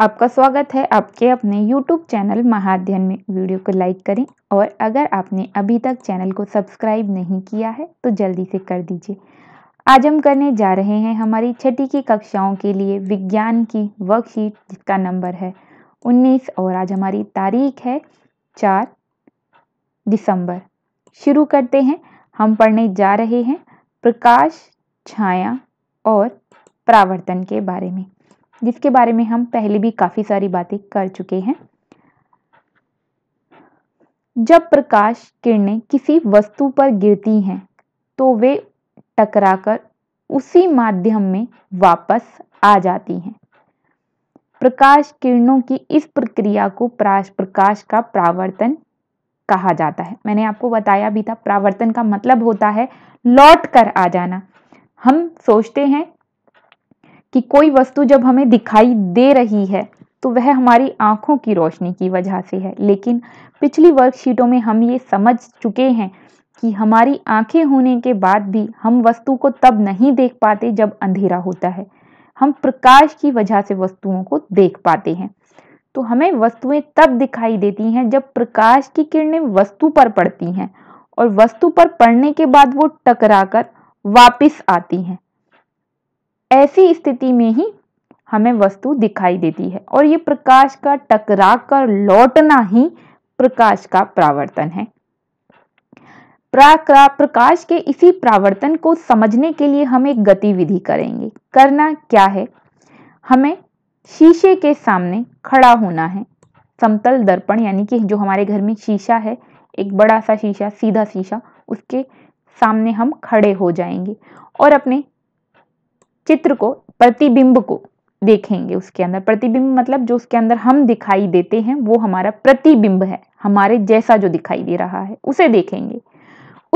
आपका स्वागत है आपके अपने YouTube चैनल महाध्यन में वीडियो को लाइक करें और अगर आपने अभी तक चैनल को सब्सक्राइब नहीं किया है तो जल्दी से कर दीजिए आज हम करने जा रहे हैं हमारी छठी की कक्षाओं के लिए विज्ञान की वर्कशीट जिसका नंबर है 19 और आज हमारी तारीख है 4 दिसंबर शुरू करते हैं हम पढ़ने जा रहे हैं प्रकाश छाया और प्रावर्तन के बारे में जिसके बारे में हम पहले भी काफ़ी सारी बातें कर चुके हैं जब प्रकाश किरणें किसी वस्तु पर गिरती हैं तो वे टकराकर उसी माध्यम में वापस आ जाती हैं प्रकाश किरणों की इस प्रक्रिया को प्राश प्रकाश का प्रावर्तन कहा जाता है मैंने आपको बताया भी था प्रावर्तन का मतलब होता है लौट कर आ जाना हम सोचते हैं कि कोई वस्तु जब हमें दिखाई दे रही है तो वह हमारी आँखों की रोशनी की वजह से है लेकिन पिछली वर्कशीटों में हम ये समझ चुके हैं कि हमारी आंखें होने के बाद भी हम वस्तु को तब नहीं देख पाते जब अंधेरा होता है हम प्रकाश की वजह से वस्तुओं को देख पाते हैं तो हमें वस्तुएं तब दिखाई देती हैं जब प्रकाश की किरणें वस्तु पर पड़ती हैं और वस्तु पर पड़ने के बाद वो टकराकर वापस आती हैं ऐसी स्थिति में ही हमें वस्तु दिखाई देती है और ये प्रकाश का टकरा कर लौटना ही प्रकाश का प्रावर्तन है प्रकाश के इसी प्रावर्तन को समझने के लिए हम एक गतिविधि करेंगे करना क्या है हमें शीशे के सामने खड़ा होना है समतल दर्पण यानी कि जो हमारे घर में शीशा है एक बड़ा सा शीशा सीधा शीशा उसके सामने हम खड़े हो जाएंगे और अपने चित्र को प्रतिबिंब को देखेंगे उसके अंदर प्रतिबिंब मतलब जो उसके अंदर हम दिखाई देते हैं वो हमारा प्रतिबिंब है हमारे जैसा जो दिखाई दे रहा है उसे देखेंगे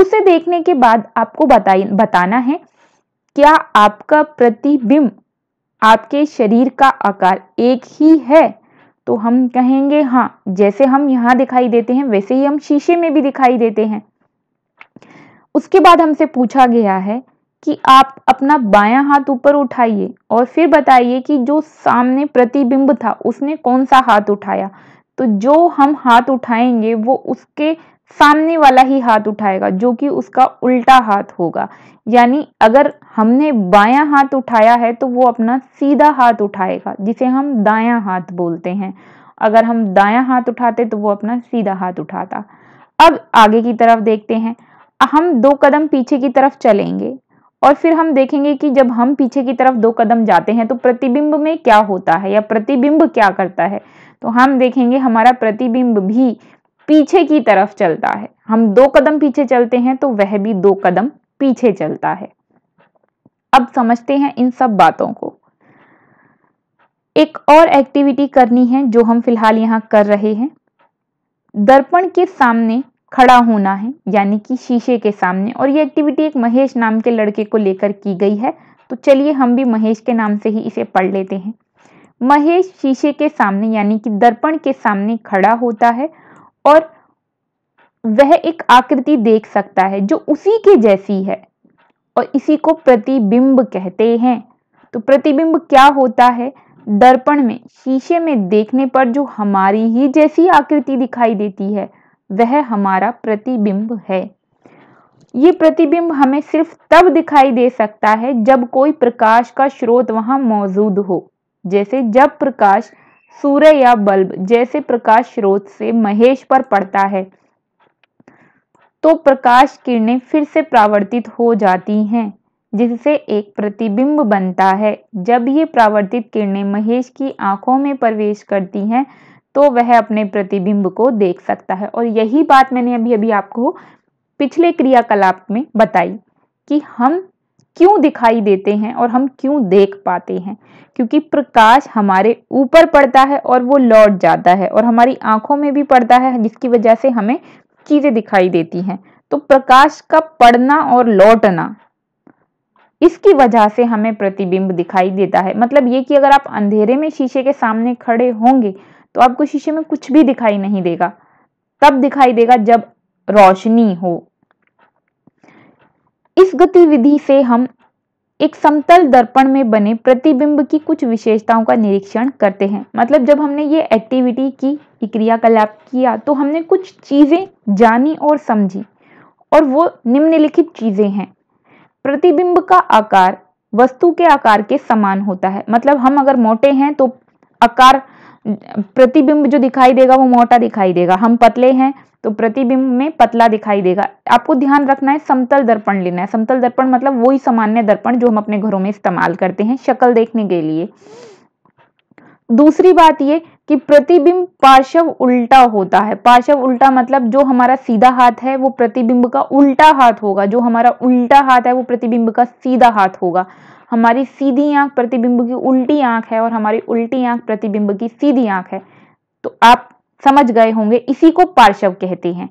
उसे देखने के बाद आपको बताई बताना है क्या आपका प्रतिबिंब आपके शरीर का आकार एक ही है तो हम कहेंगे हाँ जैसे हम यहाँ दिखाई देते हैं वैसे ही हम शीशे में भी दिखाई देते हैं उसके बाद हमसे पूछा गया है कि आप अपना बायां हाथ ऊपर उठाइए और फिर बताइए कि जो सामने प्रतिबिंब था उसने कौन सा हाथ उठाया तो जो हम हाथ उठाएंगे वो उसके सामने वाला ही हाथ उठाएगा जो कि उसका उल्टा हाथ होगा यानी अगर हमने बायां हाथ उठाया है तो वो अपना सीधा हाथ उठाएगा जिसे हम दायां हाथ बोलते हैं अगर हम दायां हाथ उठाते तो वो अपना सीधा हाथ उठाता अब आगे की तरफ देखते हैं हम दो कदम पीछे की तरफ चलेंगे और फिर हम देखेंगे कि जब हम पीछे की तरफ दो कदम जाते हैं तो प्रतिबिंब में क्या होता है या प्रतिबिंब क्या करता है तो हम देखेंगे हमारा प्रतिबिंब भी पीछे की तरफ चलता है हम दो कदम पीछे चलते हैं तो वह भी दो कदम पीछे चलता है अब समझते हैं इन सब बातों को एक और एक्टिविटी करनी है जो हम फिलहाल यहाँ कर रहे हैं दर्पण के सामने खड़ा होना है यानी कि शीशे के सामने और ये एक्टिविटी एक महेश नाम के लड़के को लेकर की गई है तो चलिए हम भी महेश के नाम से ही इसे पढ़ लेते हैं महेश शीशे के सामने यानी कि दर्पण के सामने खड़ा होता है और वह एक आकृति देख सकता है जो उसी के जैसी है और इसी को प्रतिबिंब कहते हैं तो प्रतिबिंब क्या होता है दर्पण में शीशे में देखने पर जो हमारी ही जैसी आकृति दिखाई देती है वह हमारा प्रतिबिंब है ये प्रतिबिंब हमें सिर्फ तब दिखाई दे सकता है जब कोई प्रकाश का स्रोत वहां मौजूद हो जैसे जब प्रकाश सूर्य या बल्ब जैसे प्रकाश स्रोत से महेश पर पड़ता है तो प्रकाश किरणें फिर से प्रावर्तित हो जाती हैं जिससे एक प्रतिबिंब बनता है जब ये प्रावर्तित किरणें महेश की आंखों में प्रवेश करती हैं तो वह अपने प्रतिबिंब को देख सकता है और यही बात मैंने अभी अभी आपको पिछले क्रियाकलाप में बताई कि हम क्यों दिखाई देते हैं और हम क्यों देख पाते हैं क्योंकि प्रकाश हमारे ऊपर पड़ता है और वो लौट जाता है और हमारी आंखों में भी पड़ता है जिसकी वजह से हमें चीज़ें दिखाई देती हैं तो प्रकाश का पड़ना और लौटना इसकी वजह से हमें प्रतिबिंब दिखाई देता है मतलब ये कि अगर आप अंधेरे में शीशे के सामने खड़े होंगे तो आपको शीशे में कुछ भी दिखाई नहीं देगा तब दिखाई देगा जब रोशनी हो इस गतिविधि से हम एक समतल दर्पण में बने प्रतिबिंब की कुछ विशेषताओं का निरीक्षण करते हैं मतलब जब हमने ये एक्टिविटी की क्रियाकलाप किया तो हमने कुछ चीज़ें जानी और समझी और वो निम्नलिखित चीज़ें हैं प्रतिबिंब का आकार वस्तु के आकार के समान होता है मतलब हम अगर मोटे हैं तो आकार प्रतिबिंब जो दिखाई देगा वो मोटा दिखाई देगा हम पतले हैं तो प्रतिबिंब में पतला दिखाई देगा आपको ध्यान रखना है समतल दर्पण लेना है समतल दर्पण मतलब वही सामान्य दर्पण जो हम अपने घरों में इस्तेमाल करते हैं शक्ल देखने के लिए दूसरी बात ये कि प्रतिबिंब पार्श्व उल्टा होता है पार्श्व उल्टा मतलब जो हमारा सीधा हाथ है वो प्रतिबिंब का उल्टा हाथ होगा जो हमारा उल्टा हाथ है वो प्रतिबिंब का सीधा हाथ होगा हमारी सीधी आंख प्रतिबिंब की उल्टी आंख है और हमारी उल्टी आंख प्रतिबिंब की सीधी आंख है तो आप समझ गए होंगे इसी को पार्श्व कहते हैं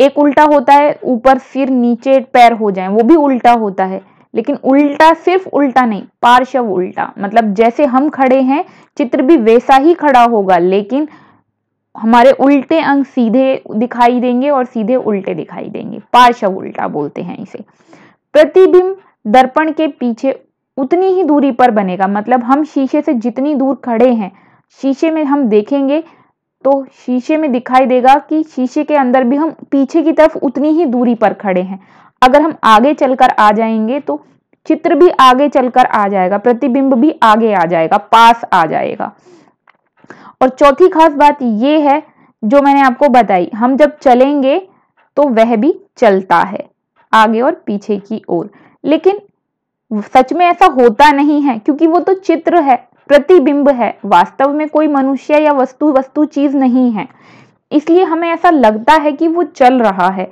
एक उल्टा होता है ऊपर सिर नीचे पैर हो जाए वो भी उल्टा होता है लेकिन उल्टा सिर्फ उल्टा नहीं पार्श्व उल्टा मतलब जैसे हम खड़े हैं चित्र भी वैसा ही खड़ा होगा लेकिन हमारे उल्टे अंग सीधे दिखाई देंगे और सीधे उल्टे दिखाई देंगे पार्श्व उल्टा बोलते हैं इसे प्रतिबिंब दर्पण के पीछे उतनी ही दूरी पर बनेगा मतलब हम शीशे से जितनी दूर खड़े हैं शीशे में हम देखेंगे तो शीशे में दिखाई देगा कि शीशे के अंदर भी हम पीछे की तरफ उतनी ही दूरी पर खड़े हैं अगर हम आगे चलकर आ जाएंगे तो चित्र भी आगे चलकर आ जाएगा प्रतिबिंब भी आगे आ जाएगा पास आ जाएगा और चौथी खास बात यह है जो मैंने आपको बताई हम जब चलेंगे तो वह भी चलता है आगे और पीछे की ओर लेकिन सच में ऐसा होता नहीं है क्योंकि वो तो चित्र है प्रतिबिंब है वास्तव में कोई मनुष्य या वस्तु वस्तु चीज नहीं है इसलिए हमें ऐसा लगता है कि वो चल रहा है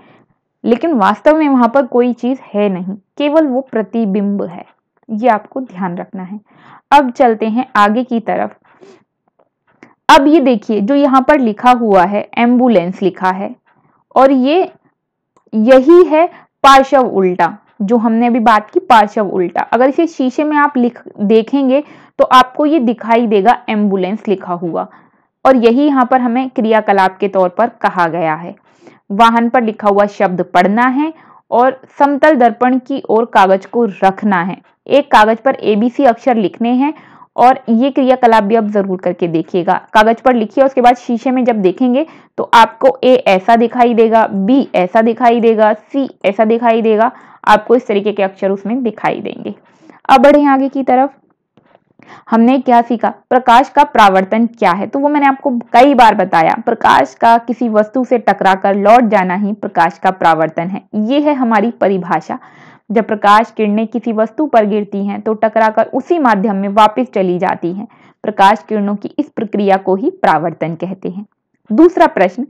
लेकिन वास्तव में वहां पर कोई चीज़ है नहीं केवल वो प्रतिबिंब है ये आपको ध्यान रखना है अब चलते हैं आगे की तरफ अब ये देखिए जो यहाँ पर लिखा हुआ है एम्बुलेंस लिखा है और ये यही है पार्श्व उल्टा जो हमने अभी बात की पार्श्व उल्टा अगर इसे शीशे में आप लिख देखेंगे तो आपको ये दिखाई देगा एम्बुलेंस लिखा हुआ और यही यहाँ पर हमें क्रियाकलाप के तौर पर कहा गया है वाहन पर लिखा हुआ शब्द पढ़ना है और समतल दर्पण की ओर कागज को रखना है एक कागज पर एबीसी अक्षर लिखने हैं और ये क्रियाकलाप भी आप जरूर करके देखिएगा कागज पर लिखिए उसके बाद शीशे में जब देखेंगे तो आपको ए ऐसा दिखाई देगा बी ऐसा दिखाई देगा सी ऐसा दिखाई देगा आपको इस तरीके के अक्षर उसमें दिखाई देंगे अब बढ़े आगे की तरफ हमने क्या सीखा प्रकाश का प्रावर्तन क्या है तो वो मैंने आपको कई बार बताया प्रकाश का किसी वस्तु से टकरा कर लौट जाना ही प्रकाश का प्रावर्तन है ये है हमारी परिभाषा जब प्रकाश किरणें किसी वस्तु पर गिरती हैं तो टकराकर उसी माध्यम में वापस चली जाती हैं प्रकाश किरणों की इस प्रक्रिया को ही प्रावर्तन कहते हैं दूसरा प्रश्न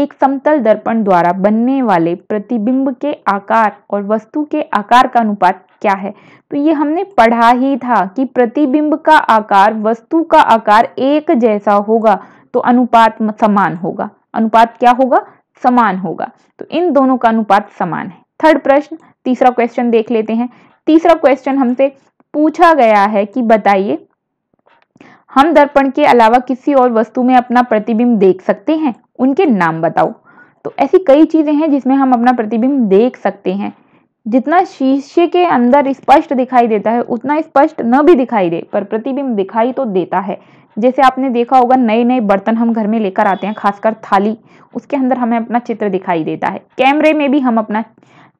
एक समतल दर्पण द्वारा बनने वाले प्रतिबिंब के आकार और वस्तु के आकार का अनुपात क्या है तो ये हमने पढ़ा ही था कि प्रतिबिंब का आकार वस्तु का आकार एक जैसा होगा तो अनुपात समान होगा अनुपात क्या होगा समान होगा तो इन दोनों का अनुपात समान है थर्ड प्रश्न तीसरा क्वेश्चन देख लेते हैं तीसरा क्वेश्चन हमसे पूछा गया है कि बताइए हम दर्पण के अलावा किसी और वस्तु में अपना प्रतिबिंब देख सकते हैं उनके नाम बताओ तो ऐसी कई चीज़ें हैं जिसमें हम अपना प्रतिबिंब देख सकते हैं जितना शीशे के अंदर स्पष्ट दिखाई देता है उतना स्पष्ट न भी दिखाई दे पर प्रतिबिंब दिखाई तो देता है जैसे आपने देखा होगा नए नए बर्तन हम घर में लेकर आते हैं खासकर थाली उसके अंदर हमें अपना चित्र दिखाई देता है कैमरे में भी हम अपना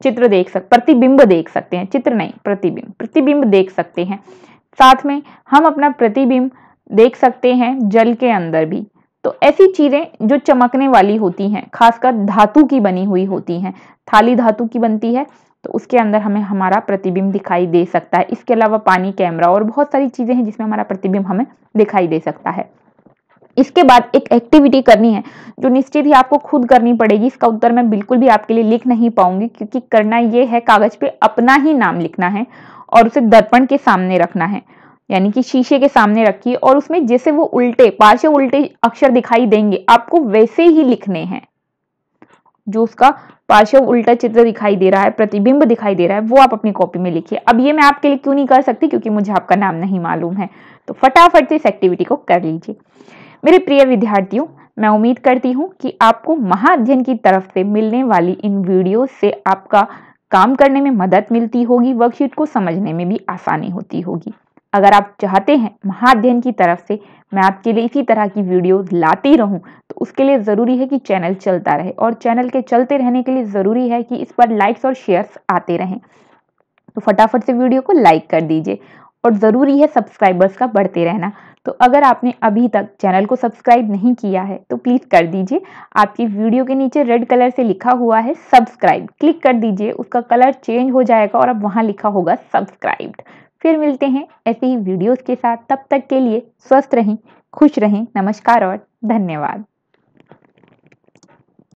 चित्र देख सक प्रतिबिंब देख सकते हैं चित्र नहीं प्रतिबिंब प्रतिबिंब देख सकते हैं साथ में हम अपना प्रतिबिंब देख सकते हैं जल के अंदर भी तो ऐसी चीज़ें जो चमकने वाली होती हैं खासकर धातु की बनी हुई होती हैं थाली धातु की बनती है तो उसके अंदर हमें हमारा प्रतिबिंब दिखाई दे सकता है इसके अलावा पानी कैमरा और बहुत सारी चीज़ें हैं जिसमें हमारा प्रतिबिंब हमें दिखाई दे सकता है इसके बाद एक एक्टिविटी करनी है जो निश्चित ही आपको खुद करनी पड़ेगी इसका उत्तर मैं बिल्कुल भी आपके लिए लिख नहीं पाऊंगी क्योंकि करना ये है कागज पे अपना ही नाम लिखना है और उसे दर्पण के सामने रखना है यानी कि शीशे के सामने रखिए और उसमें जैसे वो उल्टे पार्श्व उल्टे अक्षर दिखाई देंगे आपको वैसे ही लिखने हैं जो उसका पार्श्व उल्टा चित्र दिखाई दे रहा है प्रतिबिंब दिखाई दे रहा है वो आप अपनी कॉपी में लिखिए अब ये मैं आपके लिए क्यों नहीं कर सकती क्योंकि मुझे आपका नाम नहीं मालूम है तो फटाफट से इस एक्टिविटी को कर लीजिए मेरे प्रिय विद्यार्थियों मैं उम्मीद करती हूँ कि आपको महाअध्ययन की तरफ से मिलने वाली इन वीडियो से आपका काम करने में मदद मिलती होगी वर्कशीट को समझने में भी आसानी होती होगी अगर आप चाहते हैं महाध्ययन की तरफ से मैं आपके लिए इसी तरह की वीडियो लाती रहूं तो उसके लिए ज़रूरी है कि चैनल चलता रहे और चैनल के चलते रहने के लिए ज़रूरी है कि इस पर लाइक्स और शेयर्स आते रहें तो फटाफट से वीडियो को लाइक कर दीजिए और ज़रूरी है सब्सक्राइबर्स का बढ़ते रहना तो अगर आपने अभी तक चैनल को सब्सक्राइब नहीं किया है तो प्लीज़ कर दीजिए आपकी वीडियो के नीचे रेड कलर से लिखा हुआ है सब्सक्राइब क्लिक कर दीजिए उसका कलर चेंज हो जाएगा और अब वहाँ लिखा होगा सब्सक्राइब्ड फिर मिलते हैं ऐसे ही वीडियोस के साथ तब तक के लिए स्वस्थ रहें खुश रहें नमस्कार और धन्यवाद